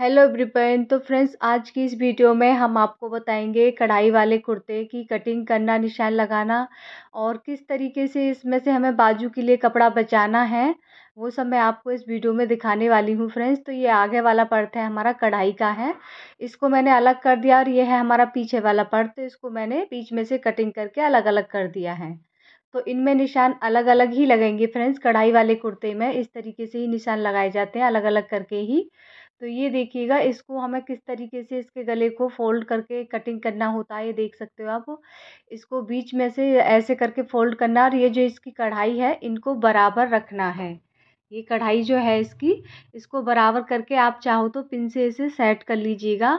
Hello everyone तो friends आज की इस वीडियो में हम आपको बताएंगे कढ़ाई वाले कुर्ते की कटिंग करना निशान लगाना और किस तरीके से इसमें से हमें बाजू के लिए कपड़ा बचाना है वो सब मैं आपको इस वीडियो में दिखाने वाली हूँ फ्रेंड्स तो ये आगे वाला पर्थ है हमारा कढ़ाई का है इसको मैंने अलग कर दिया और ये है हमारा पीछे वाला पर्थ तो इसको मैंने बीच में से कटिंग करके अलग अलग कर दिया है तो इनमें निशान अलग अलग ही लगेंगे फ्रेंड्स कढ़ाई वाले कुर्ते में इस तरीके से ही निशान लगाए जाते हैं अलग अलग करके ही तो ये देखिएगा इसको हमें किस तरीके से इसके गले को फ़ोल्ड करके कटिंग करना होता है ये देख सकते हो आप इसको बीच में से ऐसे करके फ़ोल्ड करना और ये जो इसकी कढ़ाई है इनको बराबर रखना है ये कढ़ाई जो है इसकी इसको बराबर करके आप चाहो तो पिन से इसे सेट कर लीजिएगा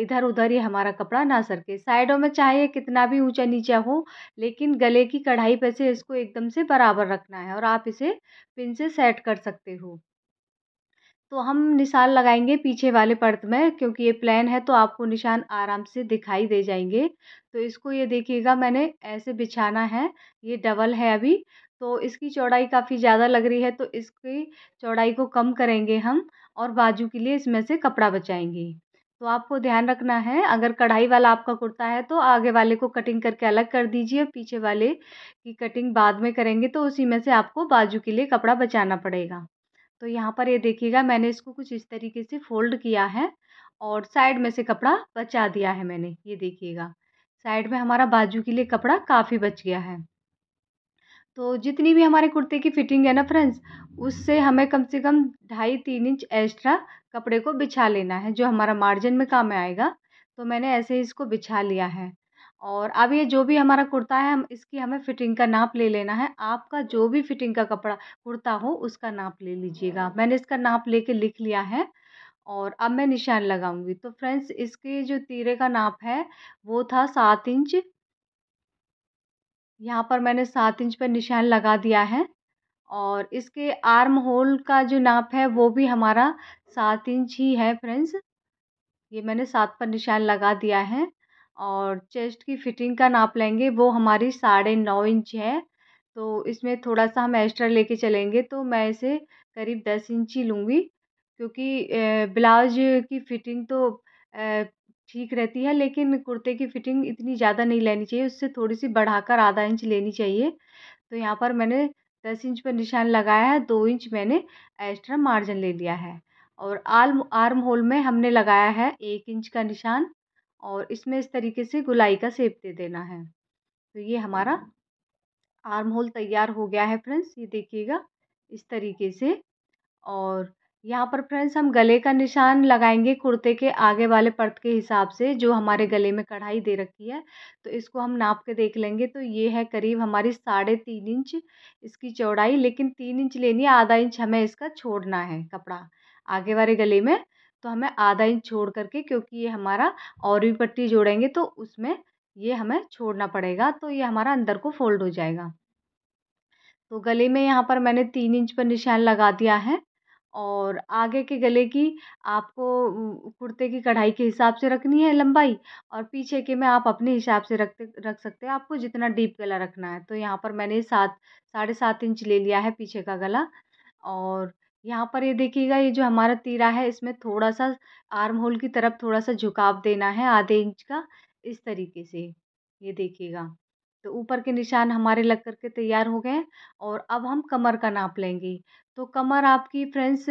इधर उधर ये हमारा कपड़ा ना सरके साइडों में चाहे कितना भी ऊंचा नीचा हो लेकिन गले की कढ़ाई पर से इसको एकदम से बराबर रखना है और आप इसे पिन से सेट कर सकते हो तो हम निशान लगाएंगे पीछे वाले पर्त में क्योंकि ये प्लेन है तो आपको निशान आराम से दिखाई दे जाएंगे तो इसको ये देखिएगा मैंने ऐसे बिछाना है ये डबल है अभी तो इसकी चौड़ाई काफ़ी ज़्यादा लग रही है तो इसकी चौड़ाई को कम करेंगे हम और बाजू के लिए इसमें से कपड़ा बचाएंगे तो आपको ध्यान रखना है अगर कढ़ाई वाला आपका कुर्ता है तो आगे वाले को कटिंग करके अलग कर दीजिए पीछे वाले की कटिंग बाद में करेंगे तो उसी में से आपको बाजू के लिए कपड़ा बचाना पड़ेगा तो यहाँ पर ये देखिएगा मैंने इसको कुछ इस तरीके से फोल्ड किया है और साइड में से कपड़ा बचा दिया है मैंने ये देखिएगा साइड में हमारा बाजू के लिए कपड़ा काफ़ी बच गया है तो जितनी भी हमारे कुर्ते की फिटिंग है ना फ्रेंड्स उससे हमें कम से कम ढाई तीन इंच एक्स्ट्रा कपड़े को बिछा लेना है जो हमारा मार्जिन में काम आएगा तो मैंने ऐसे ही इसको बिछा लिया है और अब ये जो भी हमारा कुर्ता है हम इसकी हमें फ़िटिंग का नाप ले लेना है आपका जो भी फ़िटिंग का कपड़ा कुर्ता हो उसका नाप ले लीजिएगा हाँ। मैंने इसका नाप लेके लिख लिया है और अब मैं निशान लगाऊंगी तो फ्रेंड्स इसके जो तीरे का नाप है वो था सात इंच यहाँ पर मैंने सात इंच पर निशान लगा दिया है और इसके आर्म होल का जो नाप है वो भी हमारा सात इंच ही है फ्रेंड्स ये मैंने सात पर निशान लगा दिया है और चेस्ट की फ़िटिंग का नाप लेंगे वो हमारी साढ़े नौ इंच है तो इसमें थोड़ा सा हम एक्स्ट्रा लेके चलेंगे तो मैं इसे करीब दस इंच ही लूँगी क्योंकि ब्लाउज की फ़िटिंग तो ठीक रहती है लेकिन कुर्ते की फ़िटिंग इतनी ज़्यादा नहीं लेनी चाहिए उससे थोड़ी सी बढ़ाकर आधा इंच लेनी चाहिए तो यहाँ पर मैंने दस इंच पर निशान लगाया है दो इंच मैंने एक्स्ट्रा मार्जिन ले लिया है और आर्म आर्म होल में हमने लगाया है एक इंच का निशान और इसमें इस तरीके से गुलाई का सेप दे देना है तो ये हमारा आर्म हम्म। होल तैयार हो गया है फ्रेंड्स ये देखिएगा इस तरीके से और यहाँ पर फ्रेंड्स हम गले का निशान लगाएंगे कुर्ते के आगे वाले पर्त के हिसाब से जो हमारे गले में कढ़ाई दे रखी है तो इसको हम नाप के देख लेंगे तो ये है करीब हमारी साढ़े तीन इंच इसकी चौड़ाई लेकिन तीन इंच लेनी है आधा इंच हमें इसका छोड़ना है कपड़ा आगे वाले गले में तो हमें आधा इंच छोड़ करके क्योंकि ये हमारा और भी पट्टी जोड़ेंगे तो उसमें ये हमें छोड़ना पड़ेगा तो ये हमारा अंदर को फोल्ड हो जाएगा तो गले में यहाँ पर मैंने तीन इंच पर निशान लगा दिया है और आगे के गले की आपको कुर्ते की कढ़ाई के हिसाब से रखनी है लंबाई और पीछे के में आप अपने हिसाब से रखते रख सकते हैं आपको जितना डीप गला रखना है तो यहाँ पर मैंने सात साढ़े सात इंच ले लिया है पीछे का गला और यहाँ पर ये देखिएगा ये जो हमारा तीरा है इसमें थोड़ा सा आर्म होल की तरफ थोड़ा सा झुकाव देना है आधे इंच का इस तरीके से ये देखिएगा तो ऊपर के निशान हमारे लग कर के तैयार हो गए और अब हम कमर का नाप लेंगे तो कमर आपकी फ्रेंड्स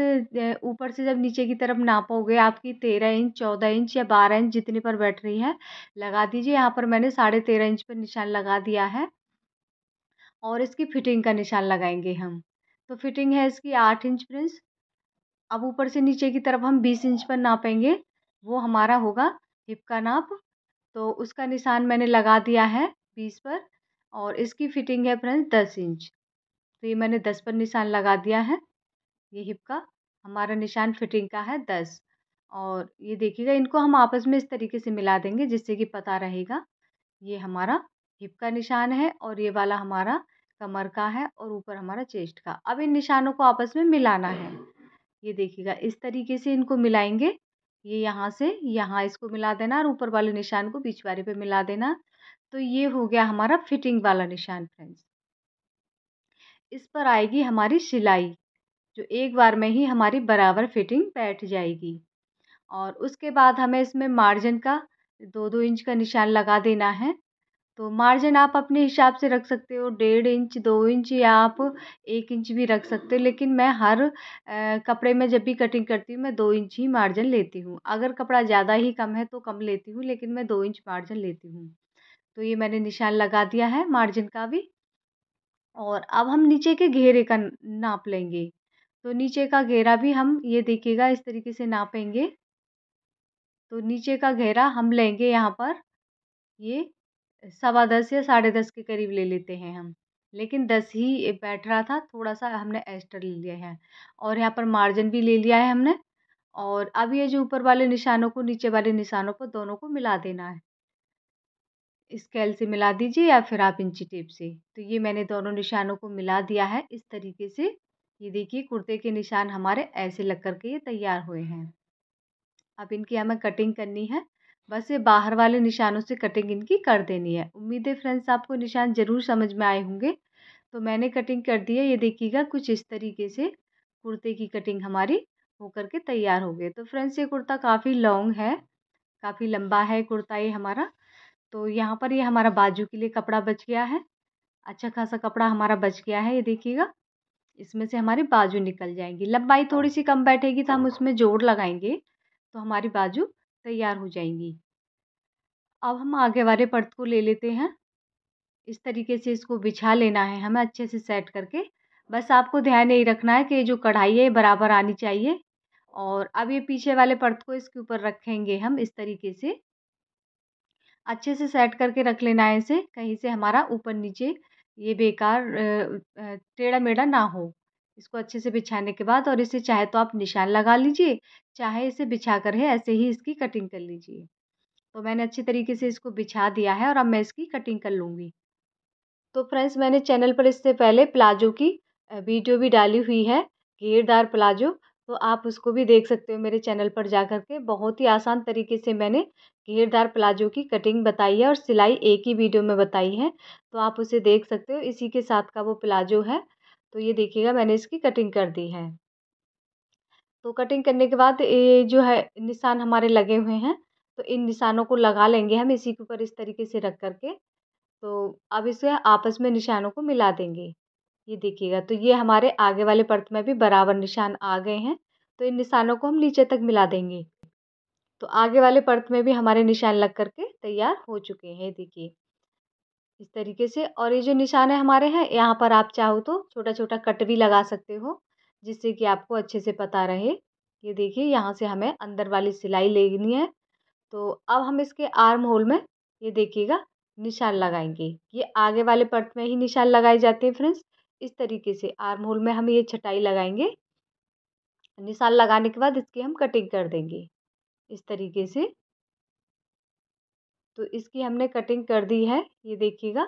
ऊपर से जब नीचे की तरफ नापोगे आपकी तेरह इंच चौदह इंच या बारह इंच जितनी पर बैठ रही है लगा दीजिए यहाँ पर मैंने साढ़े तेरह इंच पर निशान लगा दिया है और इसकी फिटिंग का निशान लगाएंगे हम तो फिटिंग है इसकी आठ इंच फ्रेंड्स अब ऊपर से नीचे की तरफ हम बीस इंच पर नापेंगे वो हमारा होगा हिप का नाप तो उसका निशान मैंने लगा दिया है बीस पर और इसकी फिटिंग है फ्रेंड्स दस इंच तो ये मैंने दस पर निशान लगा दिया है ये हिप का हमारा निशान फिटिंग का है दस और ये देखिएगा इनको हम आपस में इस तरीके से मिला देंगे जिससे कि पता रहेगा ये हमारा हिप का निशान है और ये वाला हमारा कमर का है और ऊपर हमारा चेस्ट का अब इन निशानों को आपस में मिलाना है ये देखिएगा इस तरीके से इनको मिलाएंगे ये यहाँ से यहाँ इसको मिला देना और ऊपर वाले निशान को पिछवारे पे मिला देना तो ये हो गया हमारा फिटिंग वाला निशान फ्रेंड्स इस पर आएगी हमारी सिलाई जो एक बार में ही हमारी बराबर फिटिंग बैठ जाएगी और उसके बाद हमें इसमें मार्जिन का दो दो इंच का निशान लगा देना है तो मार्जिन आप अपने हिसाब से रख सकते हो डेढ़ इंच दो इंच या आप एक इंच भी रख सकते हो लेकिन मैं हर कपड़े में जब भी कटिंग करती हूँ मैं दो इंच ही मार्जिन लेती हूँ अगर कपड़ा ज़्यादा ही कम है तो कम लेती हूँ लेकिन मैं दो इंच मार्जिन लेती हूँ तो ये मैंने निशान लगा दिया है मार्जिन का भी और अब हम नीचे के घेरे का नाप लेंगे तो नीचे का घेरा भी हम ये देखिएगा इस तरीके से नापेंगे तो नीचे का घेरा हम लेंगे यहाँ पर ये सवा दस या साढ़े दस के करीब ले लेते हैं हम लेकिन दस ही बैठ रहा था थोड़ा सा हमने एस्टर ले लिया है और यहाँ पर मार्जिन भी ले लिया है हमने और अब ये जो ऊपर वाले निशानों को नीचे वाले निशानों को दोनों को मिला देना है स्केल से मिला दीजिए या फिर आप इंची टेप से तो ये मैंने दोनों निशानों को मिला दिया है इस तरीके से ये देखिए कुर्ते के निशान हमारे ऐसे लग कर के ये तैयार हुए हैं अब इनकी हमें कटिंग करनी है बस ये बाहर वाले निशानों से कटिंग इनकी कर देनी है उम्मीद है फ्रेंड्स आपको निशान ज़रूर समझ में आए होंगे तो मैंने कटिंग कर दी है ये देखिएगा कुछ इस तरीके से कुर्ते की कटिंग हमारी होकर के तैयार हो गई तो फ्रेंड्स ये कुर्ता काफ़ी लॉन्ग है काफ़ी लंबा है कुर्ता ये हमारा तो यहाँ पर ये हमारा बाजू के लिए कपड़ा बच गया है अच्छा खासा कपड़ा हमारा बच गया है ये देखिएगा इसमें से हमारी बाजू निकल जाएंगी लंबाई थोड़ी सी कम बैठेगी तो हम उसमें जोड़ लगाएंगे तो हमारी बाजू तैयार हो जाएंगी अब हम आगे वाले पर्त को ले लेते हैं इस तरीके से इसको बिछा लेना है हमें अच्छे से सेट करके बस आपको ध्यान यही रखना है कि जो कढ़ाई है बराबर आनी चाहिए और अब ये पीछे वाले पर्त को इसके ऊपर रखेंगे हम इस तरीके से अच्छे से सेट करके रख लेना है इसे कहीं से हमारा ऊपर नीचे ये बेकार टेढ़ा मेढ़ा ना हो इसको अच्छे से बिछाने के बाद और इसे चाहे तो आप निशान लगा लीजिए चाहे इसे बिछा कर है ऐसे ही इसकी कटिंग कर लीजिए तो मैंने अच्छी तरीके से इसको बिछा दिया है और अब मैं इसकी कटिंग कर लूँगी तो फ्रेंड्स मैंने चैनल पर इससे पहले प्लाजो की वीडियो भी डाली हुई है घेरदार प्लाजो तो आप उसको भी देख सकते हो मेरे चैनल पर जा कर के बहुत ही आसान तरीके से मैंने घेरदार प्लाजो की कटिंग बताई है और सिलाई एक ही वीडियो में बताई है तो आप उसे देख सकते हो इसी के साथ का वो प्लाजो है तो ये देखिएगा मैंने इसकी कटिंग कर दी है तो कटिंग करने के बाद ये जो है निशान हमारे लगे हुए हैं तो इन निशानों को लगा लेंगे हम इसी के ऊपर इस तरीके से रख करके तो अब इसे आपस में निशानों को मिला देंगे ये देखिएगा तो ये हमारे आगे वाले पर्त में भी बराबर निशान आ गए हैं तो इन निशानों को हम नीचे तक मिला देंगे तो आगे वाले पर्त में भी हमारे निशान लग करके तैयार हो चुके हैं देखिए इस तरीके से और ये जो निशान है हमारे हैं यहाँ पर आप चाहो तो छोटा छोटा कट भी लगा सकते हो जिससे कि आपको अच्छे से पता रहे ये देखिए यहाँ से हमें अंदर वाली सिलाई लेनी है तो अब हम इसके आर्म होल में ये देखिएगा निशान लगाएंगे ये आगे वाले पर्ट में ही निशान लगाए जाते हैं फ्रेंड्स इस तरीके से आर्म होल में हम ये छटाई लगाएंगे निशान लगाने के बाद इसकी हम कटिंग कर देंगे इस तरीके से तो इसकी हमने कटिंग कर दी है ये देखिएगा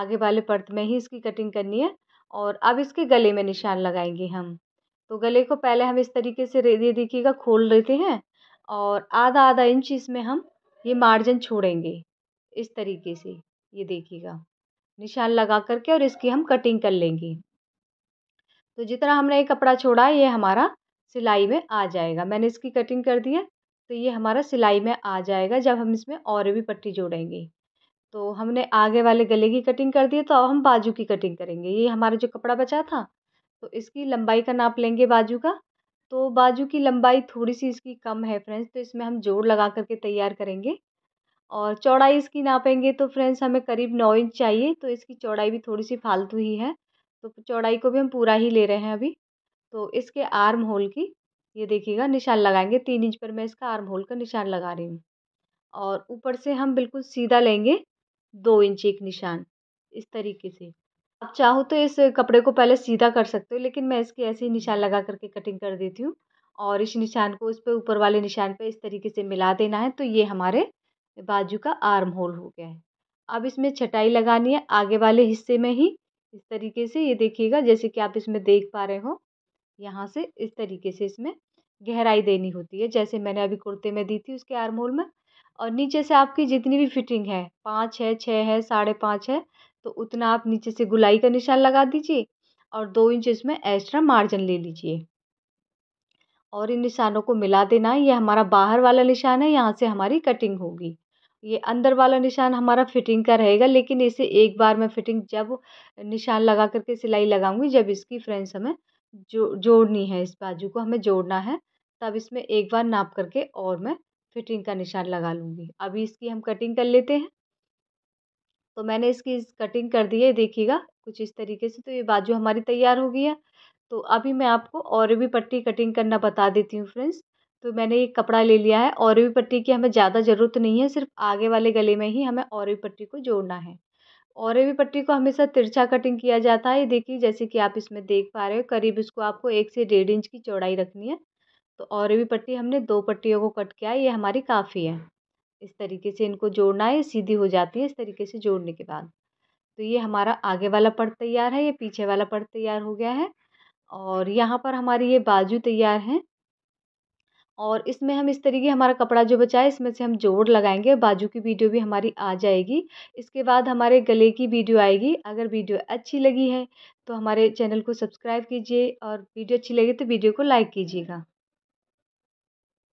आगे वाले पर्त में ही इसकी कटिंग करनी है और अब इसके गले में निशान लगाएंगे हम तो गले को पहले हम इस तरीके से ये देखिएगा खोल लेते हैं और आधा आधा इंच इसमें हम ये मार्जिन छोड़ेंगे इस तरीके से ये देखिएगा निशान लगा करके और इसकी हम कटिंग कर लेंगे तो जितना हमने ये कपड़ा छोड़ा ये हमारा सिलाई में आ जाएगा मैंने इसकी कटिंग कर दी है तो ये हमारा सिलाई में आ जाएगा जब हम इसमें और भी पट्टी जोड़ेंगे तो हमने आगे वाले गले की कटिंग कर दी तो अब हम बाजू की कटिंग करेंगे ये हमारा जो कपड़ा बचा था तो इसकी लंबाई का नाप लेंगे बाजू का तो बाजू की लंबाई थोड़ी सी इसकी कम है फ्रेंड्स तो इसमें हम जोड़ लगा करके तैयार करेंगे और चौड़ाई इसकी नापेंगे तो फ्रेंड्स हमें करीब नौ इंच चाहिए तो इसकी चौड़ाई भी थोड़ी सी फालतू ही है तो चौड़ाई को भी हम पूरा ही ले रहे हैं अभी तो इसके आर्म होल की ये देखिएगा निशान लगाएंगे तीन इंच पर मैं इसका आर्म होल का निशान लगा रही हूँ और ऊपर से हम बिल्कुल सीधा लेंगे दो इंच एक निशान इस तरीके से आप चाहो तो इस कपड़े को पहले सीधा कर सकते हो लेकिन मैं इसके ऐसे ही निशान लगा करके कटिंग कर देती हूँ और इस निशान को उस पर ऊपर वाले निशान पर इस तरीके से मिला देना है तो ये हमारे बाजू का आर्म होल हो गया है अब इसमें छटाई लगानी है आगे वाले हिस्से में ही इस तरीके से ये देखिएगा जैसे कि आप इसमें देख पा रहे हो यहाँ से इस तरीके से इसमें गहराई देनी होती है जैसे मैंने अभी कुर्ते में दी थी उसके आरमोल में और नीचे से आपकी जितनी भी फिटिंग है पाँच है छः है साढ़े पाँच है तो उतना आप नीचे से गुलाई का निशान लगा दीजिए और दो इंच इसमें एक्स्ट्रा मार्जिन ले लीजिए और इन निशानों को मिला देना है ये हमारा बाहर वाला निशान है यहाँ से हमारी कटिंग होगी ये अंदर वाला निशान हमारा फिटिंग का रहेगा लेकिन इसे एक बार मैं फिटिंग जब निशान लगा करके सिलाई लगाऊंगी जब इसकी फ्रेंड्स हमें जो जोड़नी है इस बाजू को हमें जोड़ना है तब इसमें एक बार नाप करके और मैं फिटिंग का निशान लगा लूँगी अभी इसकी हम कटिंग कर लेते हैं तो मैंने इसकी कटिंग कर दी है देखिएगा कुछ इस तरीके से तो ये बाजू हमारी तैयार हो गई है तो अभी मैं आपको और भी पट्टी कटिंग करना बता देती हूँ फ्रेंड्स तो मैंने ये कपड़ा ले लिया है और भी पट्टी की हमें ज़्यादा ज़रूरत नहीं है सिर्फ आगे वाले गले में ही हमें और भी पट्टी को जोड़ना है और भी पट्टी को हमेशा तिरछा कटिंग किया जाता है देखिए जैसे कि आप इसमें देख पा रहे हो करीब इसको आपको एक से डेढ़ इंच की चौड़ाई रखनी है तो और भी पट्टी हमने दो पट्टियों को कट किया है ये हमारी काफ़ी है इस तरीके से इनको जोड़ना है सीधी हो जाती है इस तरीके से जोड़ने के बाद तो ये हमारा आगे वाला पट तैयार है ये पीछे वाला पट तैयार हो गया है और यहाँ पर हमारी ये बाजू तैयार है और इसमें हम इस तरीके हमारा कपड़ा जो बचा है इसमें से हम जोड़ लगाएंगे बाजू की वीडियो भी हमारी आ जाएगी इसके बाद हमारे गले की वीडियो आएगी अगर वीडियो अच्छी लगी है तो हमारे चैनल को सब्सक्राइब कीजिए और वीडियो अच्छी लगी तो वीडियो को लाइक कीजिएगा